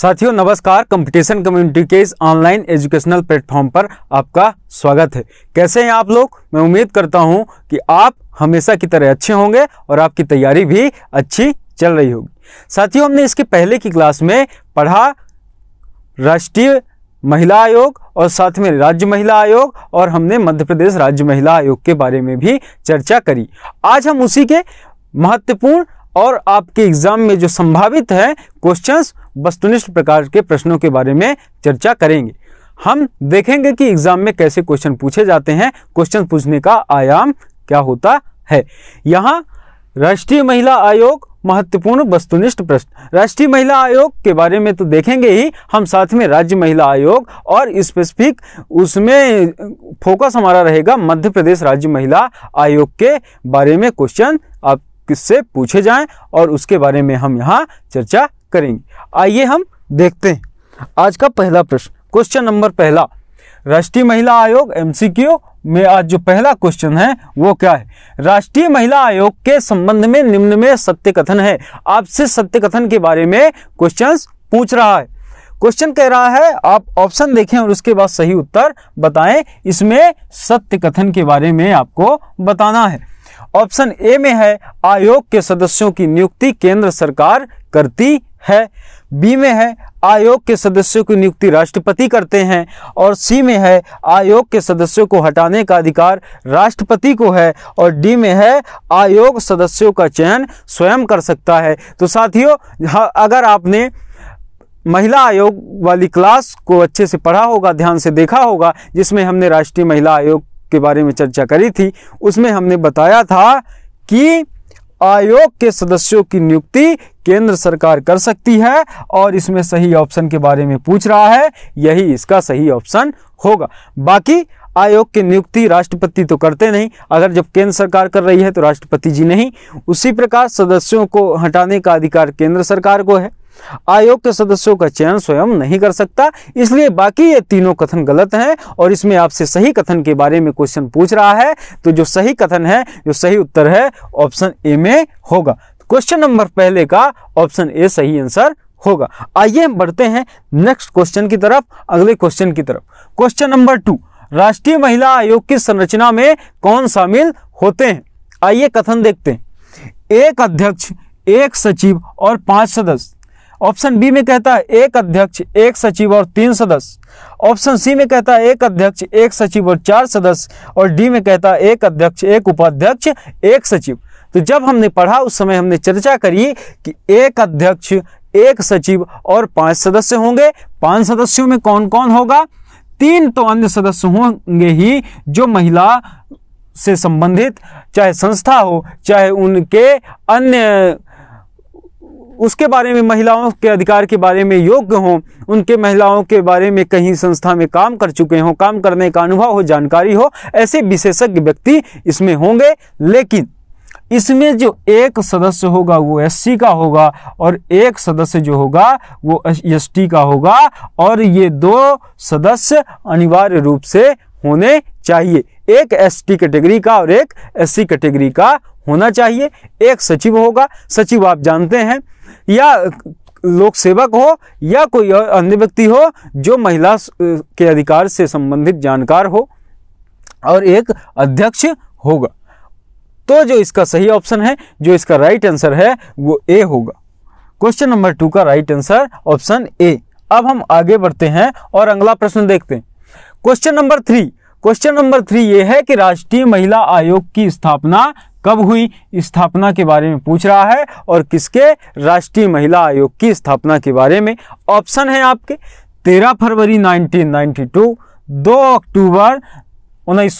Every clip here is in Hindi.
साथियों नमस्कार कंपटीशन कम्युनिटी के इस ऑनलाइन एजुकेशनल प्लेटफॉर्म पर आपका स्वागत है कैसे हैं आप लोग मैं उम्मीद करता हूं कि आप हमेशा की तरह अच्छे होंगे और आपकी तैयारी भी अच्छी चल रही होगी साथियों हमने इसके पहले की क्लास में पढ़ा राष्ट्रीय महिला आयोग और साथ में राज्य महिला आयोग और हमने मध्य प्रदेश राज्य महिला आयोग के बारे में भी चर्चा करी आज हम उसी के महत्वपूर्ण और आपके एग्ज़ाम में जो संभावित हैं क्वेश्चंस वस्तुनिष्ठ प्रकार के प्रश्नों के बारे में चर्चा करेंगे हम देखेंगे कि एग्जाम में कैसे क्वेश्चन पूछे जाते हैं क्वेश्चन पूछने का आयाम क्या होता है यहाँ राष्ट्रीय महिला आयोग महत्वपूर्ण वस्तुनिष्ठ प्रश्न राष्ट्रीय महिला आयोग के बारे में तो देखेंगे ही हम साथ में राज्य महिला आयोग और स्पेसिफिक उसमें फोकस हमारा रहेगा मध्य प्रदेश राज्य महिला आयोग के बारे में क्वेश्चन आप किससे पूछे जाएं और उसके बारे में हम यहाँ चर्चा करेंगे आइए हम देखते हैं आज का पहला प्रश्न क्वेश्चन नंबर पहला राष्ट्रीय महिला आयोग एमसीक्यू में आज जो पहला क्वेश्चन है वो क्या है राष्ट्रीय महिला आयोग के संबंध में निम्न में सत्य कथन है आपसे सत्य कथन के बारे में क्वेश्चन पूछ रहा है क्वेश्चन कह रहा है आप ऑप्शन देखें और उसके बाद सही उत्तर बताएं इसमें सत्य कथन के बारे में आपको बताना है ऑप्शन ए में है आयोग के सदस्यों की नियुक्ति केंद्र सरकार करती है बी में है आयोग के सदस्यों की नियुक्ति राष्ट्रपति करते हैं और सी में है आयोग के सदस्यों को हटाने का अधिकार राष्ट्रपति को है और डी में है आयोग सदस्यों का चयन स्वयं कर सकता है तो साथियों अगर आपने महिला आयोग वाली क्लास को अच्छे से पढ़ा होगा ध्यान से देखा होगा जिसमें हमने राष्ट्रीय महिला आयोग के बारे में चर्चा करी थी उसमें हमने बताया था कि आयोग के सदस्यों की नियुक्ति केंद्र सरकार कर सकती है और इसमें सही ऑप्शन के बारे में पूछ रहा है यही इसका सही ऑप्शन होगा बाकी आयोग की नियुक्ति राष्ट्रपति तो करते नहीं अगर जब केंद्र सरकार कर रही है तो राष्ट्रपति जी नहीं उसी प्रकार सदस्यों को हटाने का अधिकार केंद्र सरकार को है आयोग के सदस्यों का चयन स्वयं नहीं कर सकता इसलिए बाकी ये तीनों कथन गलत हैं और इसमें आपसे सही कथन के बारे में क्वेश्चन पूछ रहा है तो जो सही कथन है जो सही उत्तर है ऑप्शन ए में होगा क्वेश्चन नंबर पहले का ऑप्शन ए सही आंसर होगा आइए हम बढ़ते हैं नेक्स्ट क्वेश्चन की तरफ अगले क्वेश्चन की तरफ क्वेश्चन नंबर टू राष्ट्रीय महिला आयोग की संरचना में कौन शामिल होते हैं आइए कथन देखते हैं एक अध्यक्ष एक सचिव और पांच सदस्य ऑप्शन बी में कहता है एक अध्यक्ष एक सचिव और तीन सदस्य ऑप्शन सी में कहता है एक अध्यक्ष एक सचिव और चार सदस्य और डी में कहता है एक अध्यक्ष एक उपाध्यक्ष एक सचिव तो जब हमने पढ़ा उस समय हमने चर्चा करी कि एक अध्यक्ष एक सचिव और पांच सदस्य होंगे पांच सदस्यों में कौन कौन होगा तीन तो अन्य सदस्य होंगे ही जो महिला से संबंधित चाहे संस्था हो चाहे उनके अन्य उसके बारे में महिलाओं के अधिकार के बारे में योग्य हों उनके महिलाओं के बारे में कहीं संस्था में काम कर चुके हों काम करने का अनुभव हो जानकारी हो ऐसे विशेषज्ञ व्यक्ति इसमें होंगे लेकिन इसमें जो एक सदस्य होगा वो एससी का होगा और एक सदस्य जो होगा वो एसटी का होगा और ये दो सदस्य अनिवार्य रूप से होने चाहिए एक एसटी कैटेगरी का और एक एससी कैटेगरी का होना चाहिए एक सचिव होगा सचिव आप जानते हैं या लोक सेवक हो या कोई अन्य व्यक्ति हो जो महिला के अधिकार से संबंधित जानकार हो और एक अध्यक्ष होगा तो जो इसका सही ऑप्शन है जो इसका राइट आंसर है वो ए होगा क्वेश्चन नंबर टू का राइट आंसर ऑप्शन ए अब हम आगे बढ़ते हैं और अगला प्रश्न देखते हैं question number three question number three ये है कि राष्ट्रीय महिला आयोग की स्थापना कब हुई स्थापना के बारे में पूछ रहा है और किसके राष्ट्रीय महिला आयोग की स्थापना के बारे में ऑप्शन है आपके तेरह फरवरी 1992, 2 अक्टूबर उन्नीस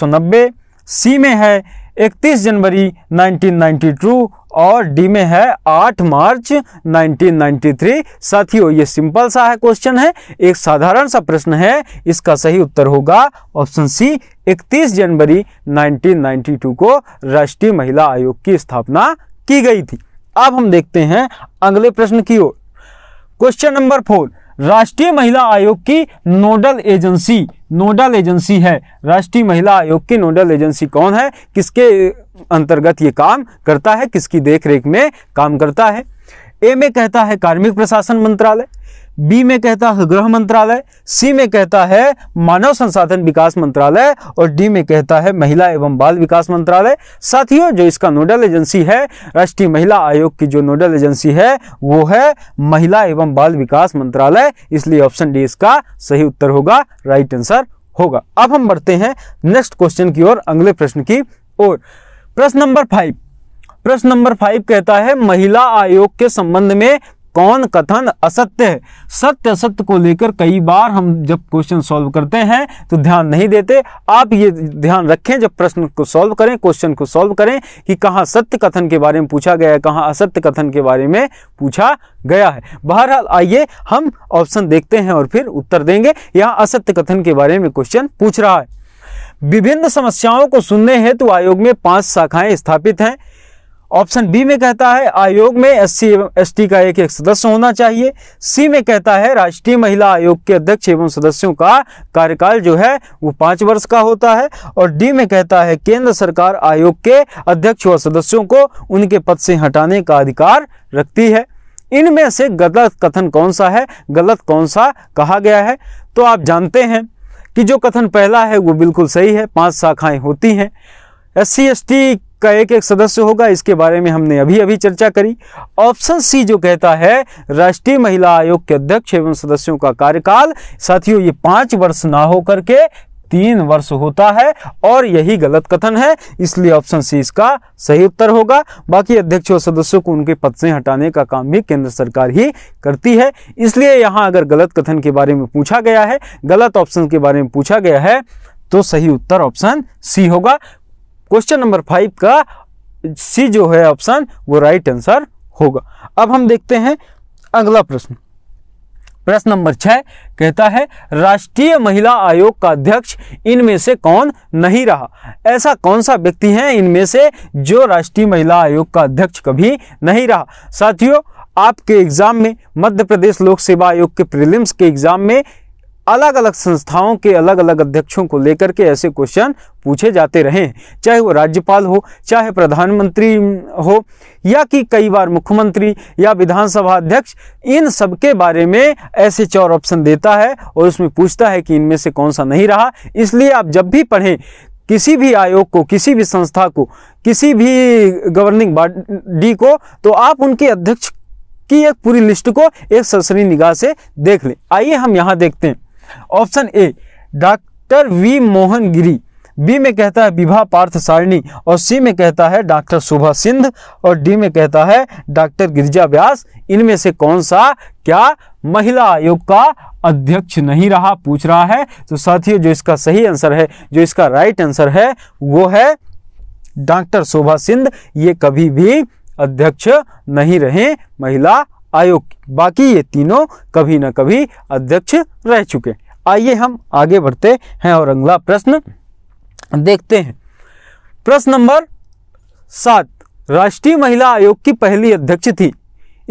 सी में है इकतीस जनवरी 1992 और डी में है 8 मार्च 1993 साथियों ये सिंपल सा है क्वेश्चन है एक साधारण सा प्रश्न है इसका सही उत्तर होगा ऑप्शन सी 31 जनवरी 1992 को राष्ट्रीय महिला आयोग की स्थापना की गई थी अब हम देखते हैं अगले प्रश्न की ओर क्वेश्चन नंबर फोर राष्ट्रीय महिला आयोग की नोडल एजेंसी नोडल एजेंसी है राष्ट्रीय महिला आयोग की नोडल एजेंसी कौन है किसके अंतर्गत ये काम करता है किसकी देखरेख में काम करता है ए में कहता है कार्मिक प्रशासन मंत्रालय बी में कहता है गृह मंत्रालय सी में कहता है मानव संसाधन विकास मंत्रालय और डी में कहता है महिला एवं बाल विकास मंत्रालय साथियों जो इसका नोडल एजेंसी है राष्ट्रीय महिला आयोग की जो नोडल एजेंसी है वो है महिला एवं बाल विकास मंत्रालय इसलिए ऑप्शन डी इसका सही उत्तर होगा राइट आंसर होगा अब हम बढ़ते हैं नेक्स्ट क्वेश्चन की ओर अगले प्रश्न की ओर प्रश्न नंबर फाइव प्रश्न नंबर फाइव कहता है महिला आयोग के संबंध में कौन कथन असत्य है सत्य असत्य को लेकर कई बार हम जब क्वेश्चन सॉल्व करते हैं तो ध्यान नहीं देते आप ये ध्यान रखें जब प्रश्न को सॉल्व करें क्वेश्चन को सॉल्व करें कि कहाँ सत्य कथन के बारे में पूछा गया है कहाँ असत्य कथन के बारे में पूछा गया है बहरहाल आइए हम ऑप्शन देखते हैं और फिर उत्तर देंगे यहाँ असत्य कथन के बारे में क्वेश्चन पूछ रहा है विभिन्न समस्याओं को सुनने हेतु आयोग में पांच शाखाएं स्थापित हैं ऑप्शन बी में कहता है आयोग में एस सी का एक एक सदस्य होना चाहिए सी में कहता है राष्ट्रीय महिला आयोग के अध्यक्ष एवं सदस्यों का कार्यकाल जो है वो पाँच वर्ष का होता है और डी में कहता है केंद्र सरकार आयोग के अध्यक्ष व सदस्यों को उनके पद से हटाने का अधिकार रखती है इनमें से गलत कथन कौन सा है गलत कौन सा कहा गया है तो आप जानते हैं कि जो कथन पहला है वो बिल्कुल सही है पांच शाखाएं होती हैं एस सी का एक एक सदस्य होगा इसके बारे में हमने अभी अभी चर्चा करी ऑप्शन सी जो कहता है राष्ट्रीय महिला आयोग के अध्यक्ष एवं सदस्यों का कार्यकाल साथियों ये पांच वर्ष ना होकर के तीन वर्ष होता है और यही गलत कथन है इसलिए ऑप्शन सी इसका सही उत्तर होगा बाकी अध्यक्ष और सदस्यों को उनके पद से हटाने का काम भी केंद्र सरकार ही करती है इसलिए यहाँ अगर गलत कथन के बारे में पूछा गया है गलत ऑप्शन के बारे में पूछा गया है तो सही उत्तर ऑप्शन सी होगा क्वेश्चन नंबर फाइव का सी जो है ऑप्शन वो राइट आंसर होगा अब हम देखते हैं अगला प्रश्न प्रश्न नंबर छह कहता है राष्ट्रीय महिला आयोग का अध्यक्ष इनमें से कौन नहीं रहा ऐसा कौन सा व्यक्ति है इनमें से जो राष्ट्रीय महिला आयोग का अध्यक्ष कभी नहीं रहा साथियों आपके एग्ज़ाम में मध्य प्रदेश लोक सेवा आयोग के प्रीलिम्स के एग्ज़ाम में अलग अलग संस्थाओं के अलग अलग अध्यक्षों को लेकर के ऐसे क्वेश्चन पूछे जाते रहे चाहे वो राज्यपाल हो चाहे प्रधानमंत्री हो या कि कई बार मुख्यमंत्री या विधानसभा अध्यक्ष इन सब के बारे में ऐसे चार ऑप्शन देता है और उसमें पूछता है कि इनमें से कौन सा नहीं रहा इसलिए आप जब भी पढ़ें किसी भी आयोग को किसी भी संस्था को किसी भी गवर्निंग बॉडी को तो आप उनके अध्यक्ष की एक पूरी लिस्ट को एक सरसरी निगाह से देख लें आइए हम यहाँ देखते हैं option A doctor V Mohan Giri B में कहता है विभा पार्थ सारणी और सी में कहता है डॉक्टर शोभा सिंध और डी में कहता है डॉक्टर गिरिजा व्यास इनमें से कौन सा क्या महिला आयोग का अध्यक्ष नहीं रहा पूछ रहा है तो साथियों जो इसका सही आंसर है जो इसका राइट आंसर है वो है डॉक्टर शोभा सिंध ये कभी भी अध्यक्ष नहीं रहे महिला आयोग बाकी ये तीनों कभी ना कभी अध्यक्ष रह चुके आइए हम आगे बढ़ते हैं और अगला प्रश्न देखते हैं प्रश्न नंबर सात राष्ट्रीय महिला आयोग की पहली अध्यक्ष थी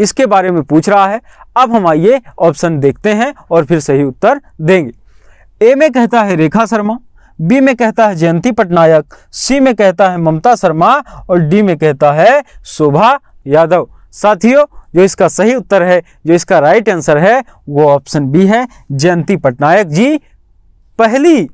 इसके बारे में पूछ रहा है अब हम आइए ऑप्शन देखते हैं और फिर सही उत्तर देंगे ए में कहता है रेखा शर्मा बी में कहता है जयंती पटनायक सी में कहता है ममता शर्मा और डी में कहता है शोभा यादव साथियों जो इसका सही उत्तर है जो इसका राइट आंसर है वो ऑप्शन बी है जयंती पटनायक जी पहली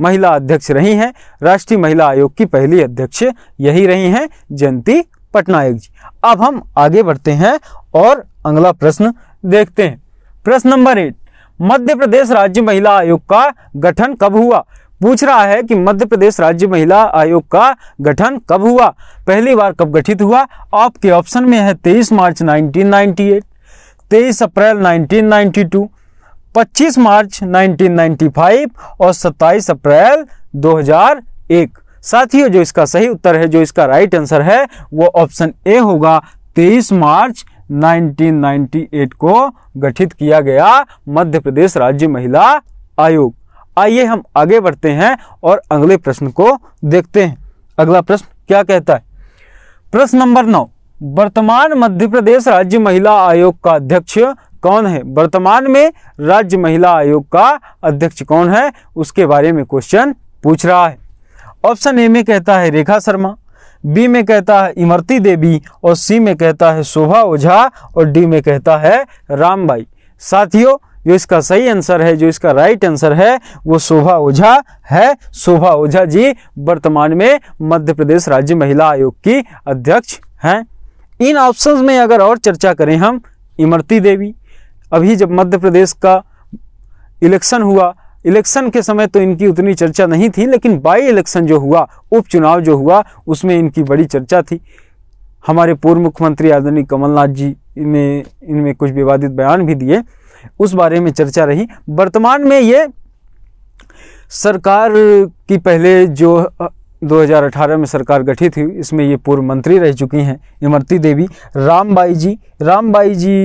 महिला अध्यक्ष रही हैं राष्ट्रीय महिला आयोग की पहली अध्यक्ष यही रही हैं जयंती पटनायक जी अब हम आगे बढ़ते हैं और अगला प्रश्न देखते हैं प्रश्न नंबर एट मध्य प्रदेश राज्य महिला आयोग का गठन कब हुआ पूछ रहा है कि मध्य प्रदेश राज्य महिला आयोग का गठन कब हुआ पहली बार कब गठित हुआ आपके ऑप्शन में है 23 मार्च 1998, 23 अप्रैल 1992, 25 मार्च 1995 और 27 अप्रैल 2001। साथियों जो इसका सही उत्तर है जो इसका राइट आंसर है वो ऑप्शन ए होगा 23 मार्च 1998 को गठित किया गया मध्य प्रदेश राज्य महिला आयोग आइए हम आगे बढ़ते हैं और अगले प्रश्न को देखते हैं अगला प्रश्न क्या कहता है प्रश्न नंबर नौ वर्तमान मध्य प्रदेश राज्य महिला आयोग का अध्यक्ष कौन है वर्तमान में राज्य महिला आयोग का अध्यक्ष कौन है उसके बारे में क्वेश्चन पूछ रहा है ऑप्शन ए में कहता है रेखा शर्मा बी में कहता है इमरती देवी और सी में कहता है शोभा ओझा और डी में कहता है रामबाई साथियों जो इसका सही आंसर है जो इसका राइट आंसर है वो शोभा ओझा है शोभा ओझा जी वर्तमान में मध्य प्रदेश राज्य महिला आयोग की अध्यक्ष हैं इन ऑप्शंस में अगर और चर्चा करें हम इमरती देवी अभी जब मध्य प्रदेश का इलेक्शन हुआ इलेक्शन के समय तो इनकी उतनी चर्चा नहीं थी लेकिन बाई इलेक्शन जो हुआ उपचुनाव जो हुआ उसमें इनकी बड़ी चर्चा थी हमारे पूर्व मुख्यमंत्री आदरणीय कमलनाथ जी ने इनमें कुछ विवादित बयान भी दिए उस बारे में चर्चा रही वर्तमान में ये सरकार की पहले जो 2018 में सरकार गठित हुई इसमें ये पूर्व मंत्री रह चुकी हैं इमरती देवी रामबाई जी रामबाई जी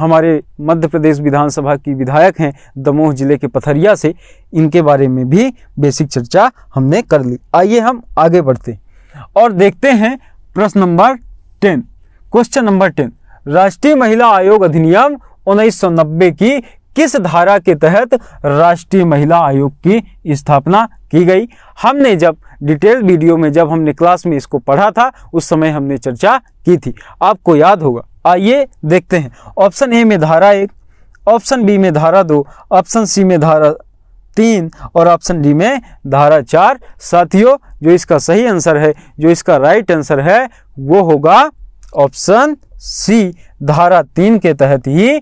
हमारे मध्य प्रदेश विधानसभा की विधायक हैं दमोह जिले के पथरिया से इनके बारे में भी बेसिक चर्चा हमने कर ली आइए हम आगे बढ़ते और देखते हैं प्रश्न number ten question number ten राष्ट्रीय महिला आयोग अधिनियम उन्नीस की किस धारा के तहत राष्ट्रीय महिला आयोग की स्थापना की गई हमने जब डिटेल वीडियो में जब हमने क्लास में इसको पढ़ा था उस समय हमने चर्चा की थी आपको याद होगा आइए देखते हैं ऑप्शन ए में धारा एक ऑप्शन बी में धारा दो ऑप्शन सी में धारा तीन और ऑप्शन डी में धारा चार साथियों जो इसका सही आंसर है जो इसका राइट आंसर है वो होगा ऑप्शन सी धारा तीन के तहत ही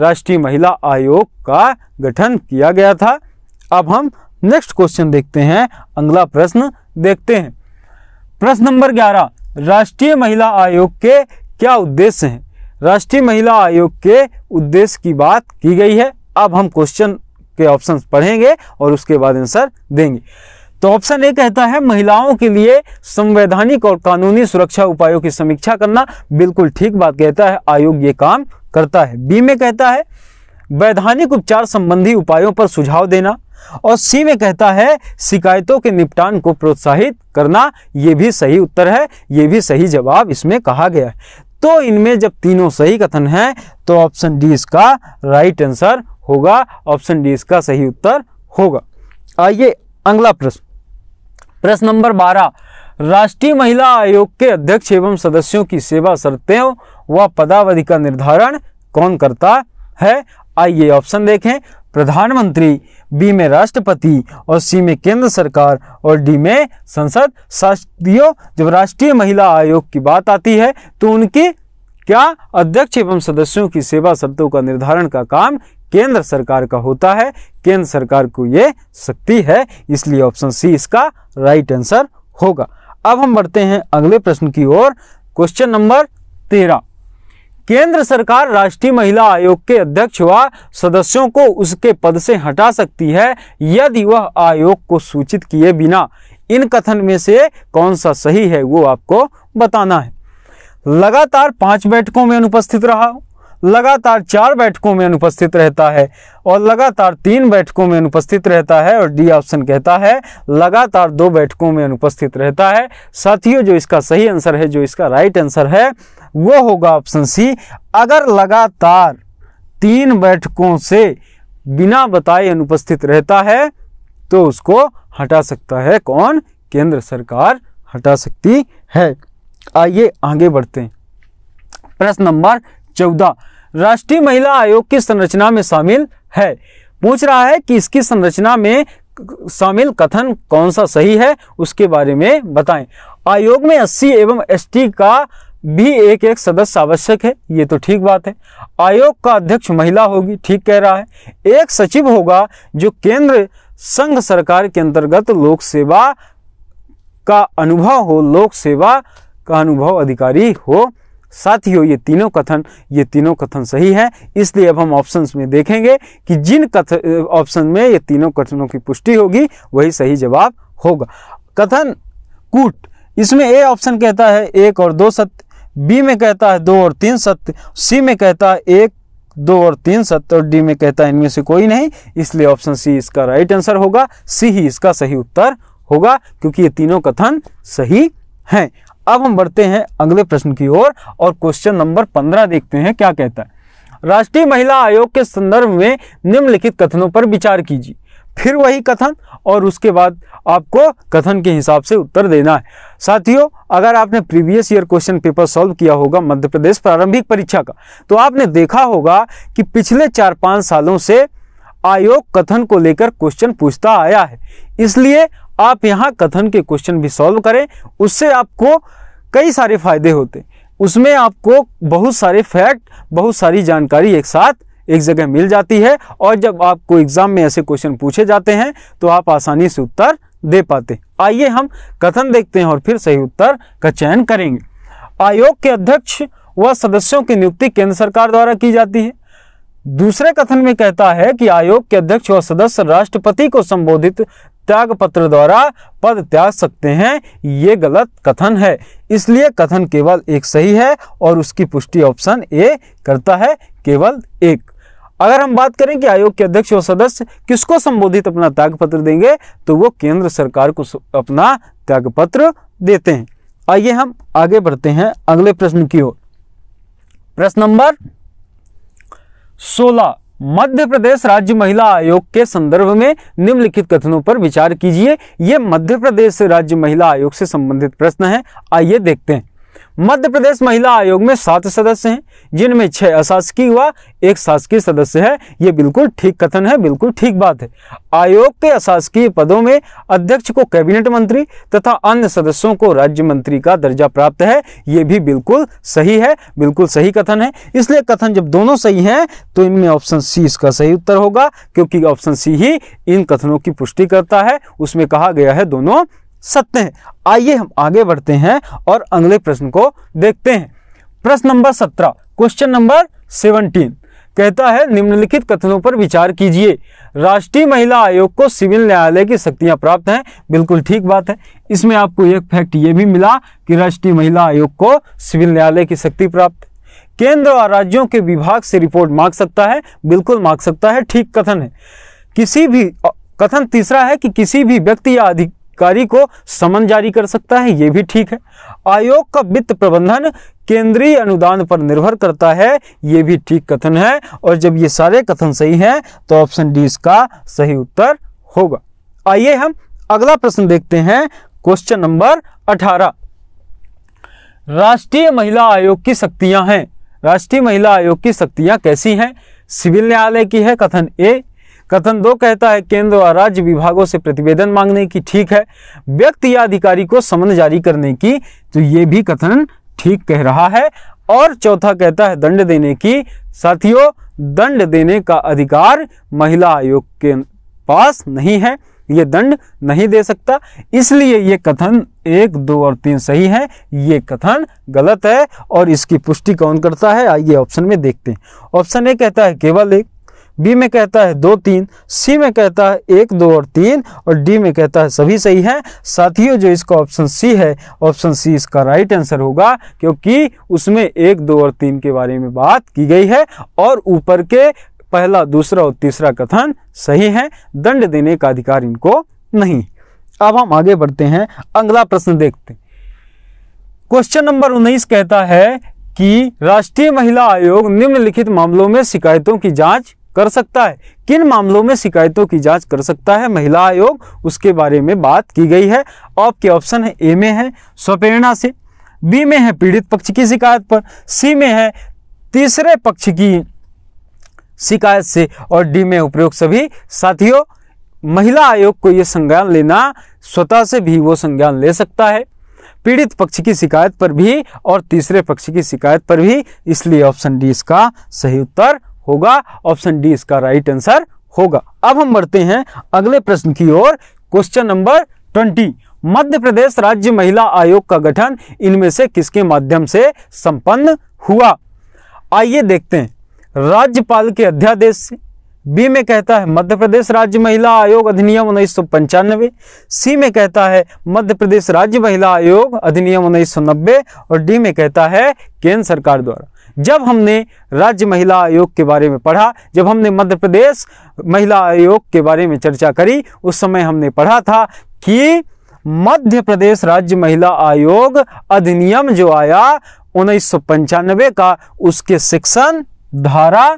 राष्ट्रीय महिला आयोग का गठन किया गया था अब हम नेक्स्ट क्वेश्चन देखते हैं अगला प्रश्न देखते हैं प्रश्न नंबर ग्यारह राष्ट्रीय महिला आयोग के क्या उद्देश्य हैं राष्ट्रीय महिला आयोग के उद्देश्य की बात की गई है अब हम क्वेश्चन के ऑप्शंस पढ़ेंगे और उसके बाद आंसर देंगे तो ऑप्शन ए कहता है महिलाओं के लिए संवैधानिक और कानूनी सुरक्षा उपायों की समीक्षा करना बिल्कुल ठीक बात कहता है आयोग ये काम करता है बी में कहता है वैधानिक उपचार संबंधी उपायों पर सुझाव देना और सी में कहता है शिकायतों के निपटान को प्रोत्साहित करना ये भी सही उत्तर है ये भी सही जवाब इसमें कहा गया है तो इनमें जब तीनों सही कथन है तो ऑप्शन डी इसका राइट आंसर होगा ऑप्शन डी इसका सही उत्तर होगा आइए अगला प्रश्न प्रश्न नंबर बारह राष्ट्रीय महिला आयोग के अध्यक्ष एवं सदस्यों की सेवा शर्तें व पदावधि का निर्धारण कौन करता है आइए ऑप्शन देखें प्रधानमंत्री बी में राष्ट्रपति और सी में केंद्र सरकार और डी में संसद शास्त्रियों जब राष्ट्रीय महिला आयोग की बात आती है तो उनकी क्या अध्यक्ष एवं सदस्यों की सेवा शर्तों का निर्धारण का काम केंद्र सरकार का होता है केंद्र सरकार को ये शक्ति है इसलिए ऑप्शन सी इसका राइट आंसर होगा अब हम बढ़ते हैं अगले प्रश्न की ओर क्वेश्चन नंबर तेरह केंद्र सरकार राष्ट्रीय महिला आयोग के अध्यक्ष व सदस्यों को उसके पद से हटा सकती है यदि वह आयोग को सूचित किए बिना इन कथन में से कौन सा सही है वो आपको बताना है लगातार पांच बैठकों में अनुपस्थित रहा लगातार चार बैठकों में अनुपस्थित रहता है और लगातार तीन बैठकों में अनुपस्थित रहता है और डी ऑप्शन कहता है लगातार दो बैठकों में अनुपस्थित रहता है साथियों जो इसका सही आंसर है जो इसका राइट आंसर है वो होगा ऑप्शन सी अगर लगातार तीन बैठकों से बिना बताए अनुपस्थित रहता है तो उसको हटा सकता है कौन केंद्र सरकार हटा सकती है आइए आगे बढ़ते हैं प्रश्न नंबर चौदह राष्ट्रीय महिला आयोग की संरचना में शामिल है पूछ रहा है कि इसकी संरचना में शामिल कथन कौन सा सही है उसके बारे में बताएं आयोग में एससी एवं एसटी का भी एक एक सदस्य आवश्यक है ये तो ठीक बात है आयोग का अध्यक्ष महिला होगी ठीक कह रहा है एक सचिव होगा जो केंद्र संघ सरकार के अंतर्गत लोक सेवा का अनुभव हो लोक सेवा का अनुभव अधिकारी हो साथियों ये तीनों कथन ये तीनों कथन सही है इसलिए अब हम ऑप्शंस में देखेंगे कि जिन कथ ऑप्शन में ये तीनों कथनों की पुष्टि होगी वही सही जवाब होगा कथन कूट इसमें ए ऑप्शन कहता है एक और दो सत्य बी में कहता है दो और तीन सत्य सी में कहता है एक दो और तीन सत्य और डी में कहता है इनमें से कोई नहीं इसलिए ऑप्शन सी इसका राइट आंसर होगा सी ही इसका सही उत्तर होगा क्योंकि ये तीनों कथन सही हैं अब हम बढ़ते हैं अगले प्रश्न की ओर और, क्वेश्चन नंबर पंद्रह देखते हैं क्या कहता है राष्ट्रीय महिला आयोग के संदर्भ में निम्नलिखित कथनों पर विचार कीजिए फिर वही कथन और उसके बाद आपको कथन के हिसाब से उत्तर देना है साथियों अगर आपने previous year question paper solve किया होगा मध्य प्रदेश प्रारंभिक परीक्षा का तो आपने देखा होगा कि पिछले चार पांच सालों से आयोग कथन को लेकर क्वेश्चन पूछता आया है इसलिए आप यहाँ कथन के क्वेश्चन भी सॉल्व करें उससे आपको कई सारे फायदे होते उसमें आपको बहुत सारे फैक्ट बहुत सारी जानकारी एक साथ एक जगह मिल जाती है और जब आपको एग्जाम में ऐसे क्वेश्चन पूछे जाते हैं तो आप आसानी से उत्तर दे पाते आइए हम कथन देखते हैं और फिर सही उत्तर का चयन करेंगे आयोग के अध्यक्ष व सदस्यों की नियुक्ति केंद्र सरकार द्वारा की जाती है दूसरे कथन में कहता है कि आयोग के अध्यक्ष व सदस्य राष्ट्रपति को संबोधित त्याग पत्र द्वारा पद त्याग सकते हैं ये गलत कथन है इसलिए कथन केवल एक सही है और उसकी पुष्टि ऑप्शन ए करता है केवल एक अगर हम बात करें कि आयोग के अध्यक्ष और सदस्य किसको संबोधित अपना त्याग पत्र देंगे तो वो केंद्र सरकार को अपना त्याग पत्र देते हैं आइए हम आगे बढ़ते हैं अगले प्रश्न की ओर प्रश्न नंबर सोलह मध्य प्रदेश राज्य महिला आयोग के संदर्भ में निम्नलिखित कथनों पर विचार कीजिए यह मध्य प्रदेश राज्य महिला आयोग से संबंधित प्रश्न है आइए देखते हैं मध्य प्रदेश महिला आयोग में सात सदस्य हैं जिनमें छह अशासकीय व एक शासकीय सदस्य है ये बिल्कुल ठीक कथन है बिल्कुल ठीक बात है आयोग के अशासकीय पदों में अध्यक्ष को कैबिनेट मंत्री तथा अन्य सदस्यों को राज्य मंत्री का दर्जा प्राप्त है ये भी बिल्कुल सही है बिल्कुल सही कथन है इसलिए कथन जब दोनों सही हैं तो इनमें ऑप्शन सी इसका सही उत्तर होगा क्योंकि ऑप्शन सी ही इन कथनों की पुष्टि करता है उसमें कहा गया है दोनों सत्य है आइए हम आगे बढ़ते हैं और अगले प्रश्न को देखते हैं प्रश्न नंबर सत्रह क्वेश्चन नंबर सेवनटीन कहता है निम्नलिखित कथनों पर विचार कीजिए राष्ट्रीय महिला आयोग को सिविल न्यायालय की शक्तियां प्राप्त हैं बिल्कुल ठीक बात है इसमें आपको एक फैक्ट यह भी मिला कि राष्ट्रीय महिला आयोग को सिविल न्यायालय की शक्ति प्राप्त केंद्र और राज्यों के विभाग से रिपोर्ट मांग सकता है बिल्कुल मांग सकता है ठीक कथन है किसी भी कथन तीसरा है कि किसी भी व्यक्ति या अधिक अधिकारी को समन जारी कर सकता है ये भी ठीक है आयोग का वित्त प्रबंधन केंद्रीय अनुदान पर निर्भर करता है ये भी ठीक कथन है और जब ये सारे कथन सही हैं तो ऑप्शन डी इसका सही उत्तर होगा आइए हम अगला प्रश्न देखते हैं क्वेश्चन नंबर अठारह राष्ट्रीय महिला आयोग की शक्तियां हैं राष्ट्रीय महिला आयोग की शक्तियां कैसी हैं सिविल न्यायालय की है कथन ए कथन दो कहता है केंद्र और राज्य विभागों से प्रतिवेदन मांगने की ठीक है व्यक्ति या अधिकारी को समन जारी करने की तो ये भी कथन ठीक कह रहा है और चौथा कहता है दंड देने की साथियों दंड देने का अधिकार महिला आयोग के पास नहीं है ये दंड नहीं दे सकता इसलिए ये कथन एक दो और तीन सही है ये कथन गलत है और इसकी पुष्टि कौन करता है आइए ऑप्शन में देखते हैं ऑप्शन ए कहता है केवल एक बी में कहता है दो तीन सी में कहता है एक दो और तीन और डी में कहता है सभी सही है साथियों जो इसका ऑप्शन सी है ऑप्शन सी इसका राइट आंसर होगा क्योंकि उसमें एक दो और तीन के बारे में बात की गई है और ऊपर के पहला दूसरा और तीसरा कथन सही है दंड देने का अधिकार इनको नहीं अब हम आगे बढ़ते हैं अगला प्रश्न देखते क्वेश्चन नंबर उन्नीस कहता है कि राष्ट्रीय महिला आयोग निम्नलिखित मामलों में शिकायतों की जांच कर सकता है किन मामलों में शिकायतों की जांच कर सकता है महिला आयोग उसके बारे में बात की गई है आपके ऑप्शन है ए में है स्वप्रेरणा से बी में है पीड़ित पक्ष की शिकायत पर सी में है तीसरे पक्ष की शिकायत से और डी में उपयोग सभी साथियों महिला आयोग को यह संज्ञान लेना स्वतः से भी वो संज्ञान ले सकता है पीड़ित पक्ष की शिकायत पर भी और तीसरे पक्ष की शिकायत पर भी इसलिए ऑप्शन डी इसका सही उत्तर होगा ऑप्शन डी इसका राइट आंसर होगा अब हम बढ़ते हैं अगले प्रश्न की ओर question number twenty Madhya Pradesh राज्य महिला आयोग का गठन इनमें से किसके माध्यम से संपन्न हुआ आइए देखते हैं राज्यपाल के अध्यादेश से बी में कहता है मध्य प्रदेश राज्य महिला आयोग अधिनियम उन्नीस सी में कहता है मध्य प्रदेश राज्य महिला आयोग अधिनियम उन्नीस और डी में कहता है केंद्र सरकार द्वारा जब हमने राज्य महिला आयोग के बारे में पढ़ा जब हमने मध्य प्रदेश महिला आयोग के बारे में चर्चा करी उस समय हमने पढ़ा था कि मध्य प्रदेश राज्य महिला आयोग अधिनियम जो आया उन्नीस का उसके शिक्षण धारा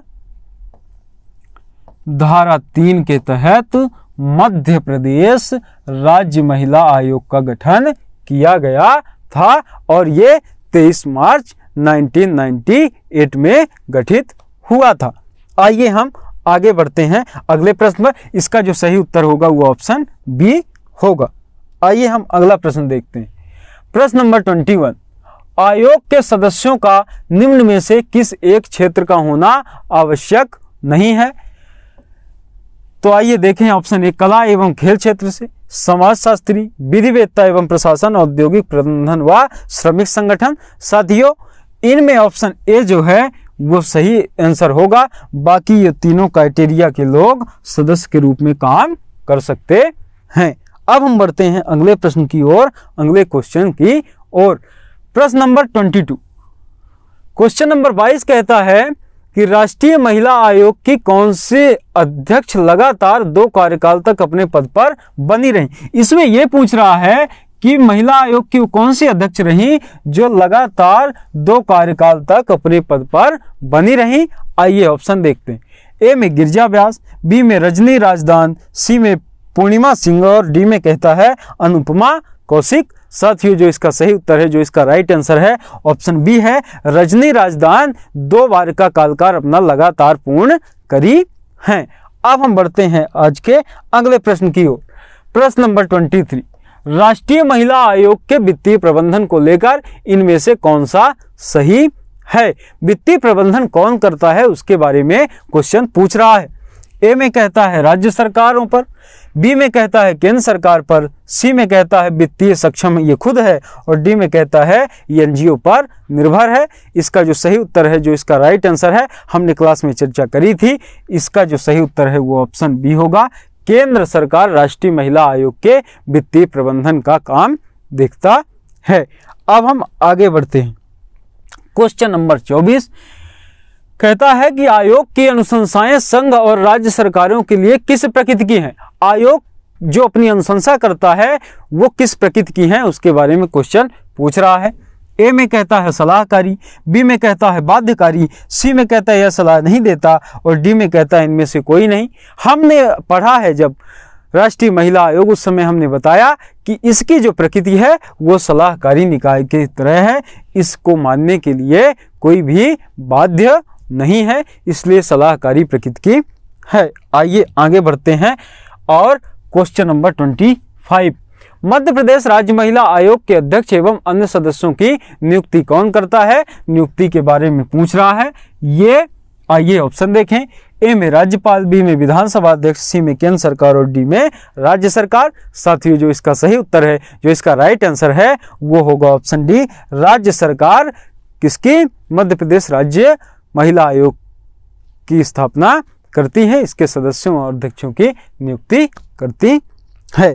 धारा तीन के तहत मध्य प्रदेश राज्य महिला आयोग का गठन किया गया था और ये 23 मार्च 1998 में गठित हुआ था आइए हम आगे बढ़ते हैं अगले प्रश्न पर इसका जो सही उत्तर होगा वो ऑप्शन बी होगा आइए हम अगला प्रश्न देखते हैं प्रश्न नंबर ट्वेंटी आयोग के सदस्यों का निम्न में से किस एक क्षेत्र का होना आवश्यक नहीं है तो आइए देखें ऑप्शन ए कला एवं खेल क्षेत्र से समाजशास्त्री विधिवेत्ता एवं प्रशासन औद्योगिक प्रबंधन व श्रमिक संगठन साथियों इनमें ऑप्शन ए जो है वो सही आंसर होगा बाकी ये तीनों क्राइटेरिया के लोग सदस्य के रूप में काम कर सकते हैं अब हम बढ़ते हैं अगले प्रश्न की ओर अगले क्वेश्चन की ओर प्रश्न number twenty two question number बाईस कहता है कि राष्ट्रीय महिला आयोग की कौन से अध्यक्ष लगातार दो कार्यकाल तक अपने पद पर बनी रही इसमें यह पूछ रहा है कि महिला आयोग की कौन सी अध्यक्ष रही जो लगातार दो कार्यकाल तक अपने पद पर बनी रही आइए ऑप्शन देखते हैं ए में गिरजा व्यास बी में रजनी राजदान सी में पूर्णिमा सिंह और डी में कहता है अनुपमा कौशिक साथियों जो इसका सही उत्तर है जो इसका राइट आंसर है ऑप्शन बी है रजनी राजदान दो बार का कालकार अपना लगातार पूर्ण करी है अब हम बढ़ते हैं आज के अगले प्रश्न की ओर प्रश्न नंबर ट्वेंटी थ्री राष्ट्रीय महिला आयोग के वित्तीय प्रबंधन को लेकर इनमें से कौन सा सही है वित्तीय प्रबंधन कौन करता है उसके बारे में क्वेश्चन पूछ रहा है ए में कहता है राज्य सरकारों पर बी में कहता है केंद्र सरकार पर सी में कहता है वित्तीय सक्षम ये खुद है और डी में कहता है ये एनजीओ पर निर्भर है इसका जो सही उत्तर है जो इसका राइट आंसर है हमने क्लास में चर्चा करी थी इसका जो सही उत्तर है वो ऑप्शन बी होगा केंद्र सरकार राष्ट्रीय महिला आयोग के वित्तीय प्रबंधन का काम देखता है अब हम आगे बढ़ते हैं क्वेश्चन नंबर चौबीस कहता है कि आयोग की अनुशंसाएं संघ और राज्य सरकारों के लिए किस प्रकृति की हैं आयोग जो अपनी अनुशंसा करता है वो किस प्रकृति की हैं उसके बारे में क्वेश्चन पूछ रहा है ए में कहता है सलाहकारी बी में कहता है बाध्यकारी सी में कहता है यह सलाह नहीं देता और डी में कहता है इनमें से कोई नहीं हमने पढ़ा है जब राष्ट्रीय महिला आयोग उस समय हमने बताया कि इसकी जो प्रकृति है वो सलाहकारी निकाय की तरह है इसको मानने के लिए कोई भी बाध्य नहीं है इसलिए सलाहकारी प्रकृति की है आइए आगे बढ़ते हैं और question number twenty five Madhya Pradesh राज्य महिला आयोग के अध्यक्ष एवं अन्य सदस्यों की नियुक्ति कौन करता है नियुक्ति के बारे में पूछ रहा है ये आइए ऑप्शन देखें ए में राज्यपाल बी में विधानसभा अध्यक्ष सी में केंद्र सरकार और डी में राज्य सरकार साथियों जो इसका सही उत्तर है जो इसका राइट आंसर है वो होगा ऑप्शन डी राज्य सरकार किसकी मध्य प्रदेश राज्य महिला आयोग की स्थापना करती है इसके सदस्यों और अध्यक्षों की नियुक्ति करती है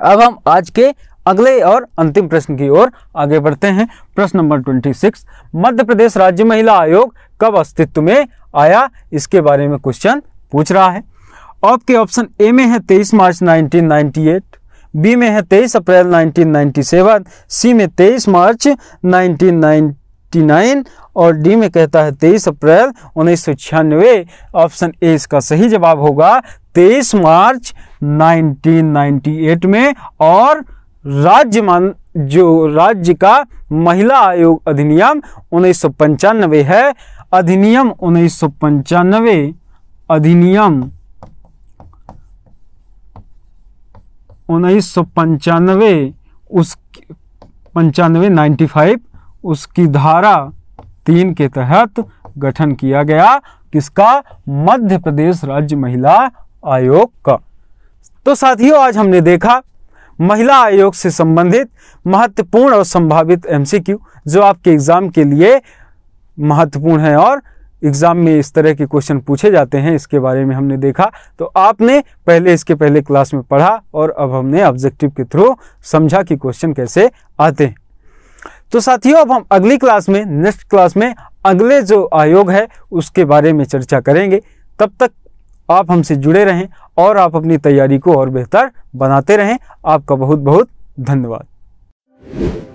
अब हम आज के अगले और अंतिम प्रश्न की ओर आगे बढ़ते हैं प्रश्न number twenty six Madhya Pradesh राज्य महिला आयोग कब अस्तित्व में आया इसके बारे में क्वेश्चन पूछ रहा है आपके ऑप्शन ए में है तेईस मार्च 1998, बी में है तेईस अप्रैल 1997, सी में तेईस मार्च नाइन और डी में कहता है तेईस अप्रैल उन्नीस ऑप्शन ए इसका सही जवाब होगा तेईस मार्च 1998 में और राज्य मान जो राज्य का महिला आयोग अधिनियम उन्नीस है अधिनियम उन्नीस अधिनियम उन्नीस सौ पंचानवे उस पंचानवे नाइन्टी फाइव उसकी धारा तीन के तहत गठन किया गया किसका मध्य प्रदेश राज्य महिला आयोग का तो साथियों आज हमने देखा महिला आयोग से संबंधित महत्वपूर्ण और संभावित एमसीक्यू जो आपके एग्ज़ाम के लिए महत्वपूर्ण है और एग्ज़ाम में इस तरह के क्वेश्चन पूछे जाते हैं इसके बारे में हमने देखा तो आपने पहले इसके पहले क्लास में पढ़ा और अब हमने ऑब्जेक्टिव के थ्रू समझा कि क्वेश्चन कैसे आते हैं तो साथियों अब हम अगली क्लास में नेक्स्ट क्लास में अगले जो आयोग है उसके बारे में चर्चा करेंगे तब तक आप हमसे जुड़े रहें और आप अपनी तैयारी को और बेहतर बनाते रहें आपका बहुत बहुत धन्यवाद